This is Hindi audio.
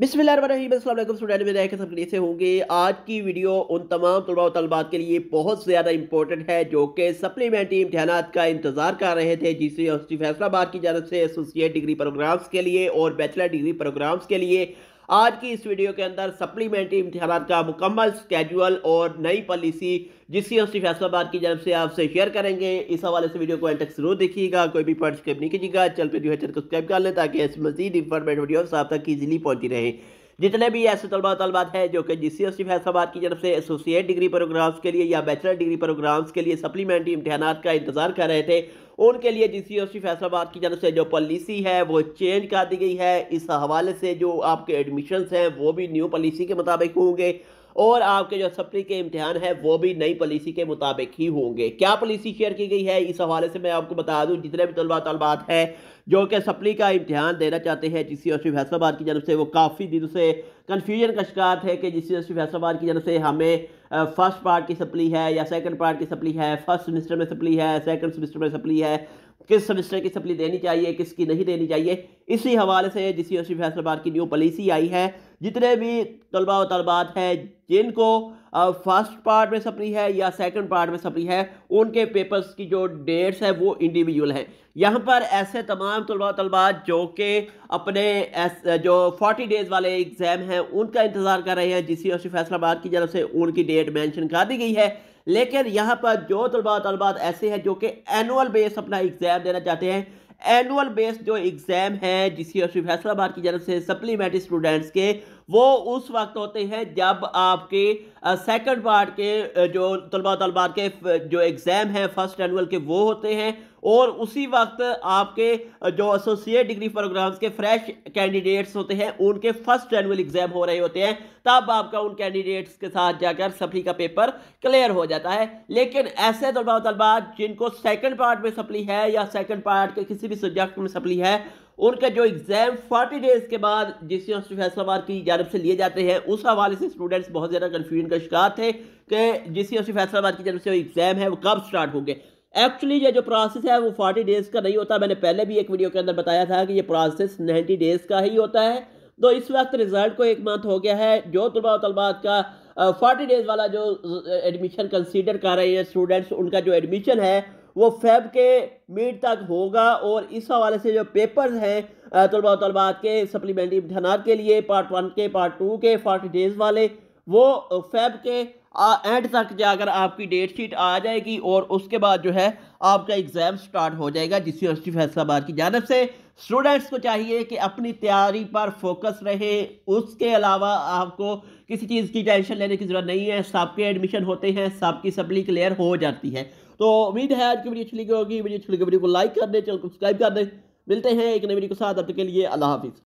बिस्मिल्लाक सबके होंगे आज की वीडियो उन तमाम तलबा तलबा के लिए बहुत ज़्यादा इंपॉर्टेंट है जो कि सप्लीमेंट्री इम्तहान का इंतज़ार कर रहे थे जिस यूनिवर्सिटी फैसलाबाद की जानब से एसोसिएट डिग्री प्रोग्राम्स के लिए और बैचलर डिग्री प्रोग्राम्स के लिए आज की इस वीडियो के अंदर सप्लीमेंट्री इम्तहान का मुकम्मल स्केजुअल और नई पॉलिसी जिससे यूनिवर्सिटी फैसलाबाद की जब से आपसे शेयर करेंगे इस हवाले से वीडियो को एंड तक जरूर देखिएगा कोई भी पार्टिसिपेट नहीं कीजिएगा चल पे जो है सब्सक्राइब कर लें ताकि ऐसी मजीद इंफॉर्मेटिव वीडियो आप तक ईजिली पहुंची रहे जितने भी ऐसे तलबा तलबात हैं जो कि जी सी एस फैसलाबाद की तरफ से एसोसिएट डिग्री प्रोग्राम्स के लिए या बैचलर डिग्री प्रोग्राम्स के लिए सप्लीमेंट्री इम्तहान का इंतज़ार कर रहे थे उनके लिए G C S T Faisalabad की तरफ से जो पॉलिसी है वो चेंज कर दी गई है इस हवाले से जो आपके एडमिशन्स हैं वो भी न्यू पॉलिसी के मुताबिक होंगे और आपके जो सप्ली के इम्तहान है वो भी नई पॉलिसी के मुताबिक ही होंगे क्या पॉलिसी शेयर की गई है इस हवाले से मैं आपको बता दूं जितने भी तलबा तलबात हैं जो कि सप्ली का इम्तहान देना चाहते हैं जिस यूनिवर्सिटी फैसलाबाद की जनब से वो काफ़ी दिनों से कन्फ्यूजन का शिकार थे कि जिस यूनिवर्सिटी फैसलाबाद की जनब से हमें फ़र्स्ट पार्ट की सप्ली है या सेकेंड पार्ट की सप्ली है फर्स्ट सेमेस्टर में सप्ली है सेकेंड सेमेस्टर में सप्ली है किस सेमेस्टर की सप्ली देनी चाहिए किसकी नहीं देनी चाहिए इसी हवाले से जिस यूनिवर्सिटी फैसलाबाद की न्यू पॉलिसी आई है जितने भी तलबा व तलबात हैं जिनको फर्स्ट पार्ट में सपनी है या सेकंड पार्ट में सपनी है उनके पेपर्स की जो डेट्स है वो इंडिविजुअल है यहाँ पर ऐसे तमाम तलबा तलबात जो कि अपने जो 40 डेज़ वाले एग्ज़ाम हैं उनका इंतज़ार कर रहे हैं जिस यूनिवर्सिटी फैसलाबाद की तरफ से उनकी डेट मैंशन कर दी गई है लेकिन यहाँ पर जो तलबा तलबात ऐसे हैं जो कि एनुअल बेस अपना एग्ज़ाम देना चाहते हैं एनुअल बेस्ड जो एग्ज़ाम है जिसकी श्री फैसलाबाद की जानब से सप्लीमेंट्री स्टूडेंट्स के वो उस वक्त होते हैं जब आपके सेकंड पार्ट के जो तलबा तलबात के जो एग्ज़ाम हैं फर्स्ट एनुअल के वो होते हैं और उसी वक्त आपके जो एसोसिएट डिग्री प्रोग्राम्स के फ्रेश कैंडिडेट्स होते हैं उनके फर्स्ट एनुअल एग्जाम हो रहे होते हैं तब आपका उन कैंडिडेट्स के साथ जाकर सफली का पेपर क्लियर हो जाता है लेकिन ऐसे तलबा तलबा जिनको सेकेंड पार्ट में सप्ली है या सेकेंड पार्ट के किसी भी सब्जेक्ट में सप्ली है उनका जो एग्ज़ाम फोर्टी डेज़ के बाद जिस फैसलाबाद की जानब से लिए जाते हैं उस हवाले से स्टूडेंट्स बहुत ज़्यादा कन्फ्यूजन का शिकार थे कि जिस फैसलाबाद की जानब से एग्ज़ाम है वो कब स्टार्ट होंगे एक्चुअली ये जो प्रोसेस है वो फोर्टी डेज़ का नहीं होता मैंने पहले भी एक वीडियो के अंदर बताया था कि ये प्रोसेस नाइन्टी डेज़ का ही होता है तो इस वक्त रिज़ल्ट को एक मंथ हो गया है जो तलबा तलबात का फोर्टी डेज़ वाला जो एडमिशन कंसिडर कर रहे हैं स्टूडेंट्स उनका जो एडमिशन है वो फेब के मिड तक होगा और इस हवाले से जो पेपर्स हैं तलबा तलबात के सप्लीमेंट्री इम्तान के लिए पार्ट वन के पार्ट टू के फोर्टी डेज़ वाले वो फेब के एंड तक जाकर आपकी डेट शीट आ जाएगी और उसके बाद जो है आपका एग्ज़ाम स्टार्ट हो जाएगा जिस यूनिवर्सिटी फैसलाबाद की जानब से स्टूडेंट्स को चाहिए कि अपनी तैयारी पर फोकस रहे उसके अलावा आपको किसी चीज़ की टेंशन लेने की ज़रूरत नहीं है सबके एडमिशन होते हैं सबकी सप्ली क्लियर हो जाती है तो उम्मीद है आज की वीडियो अच्छी लगी होगी वीडियो अच्छी लगी वीडियो को लाइक कर दें चैनल को सब्सक्राइब कर दें मिलते हैं एक नई वीडियो के साथ अब के लिए अल्लाह हाफिज़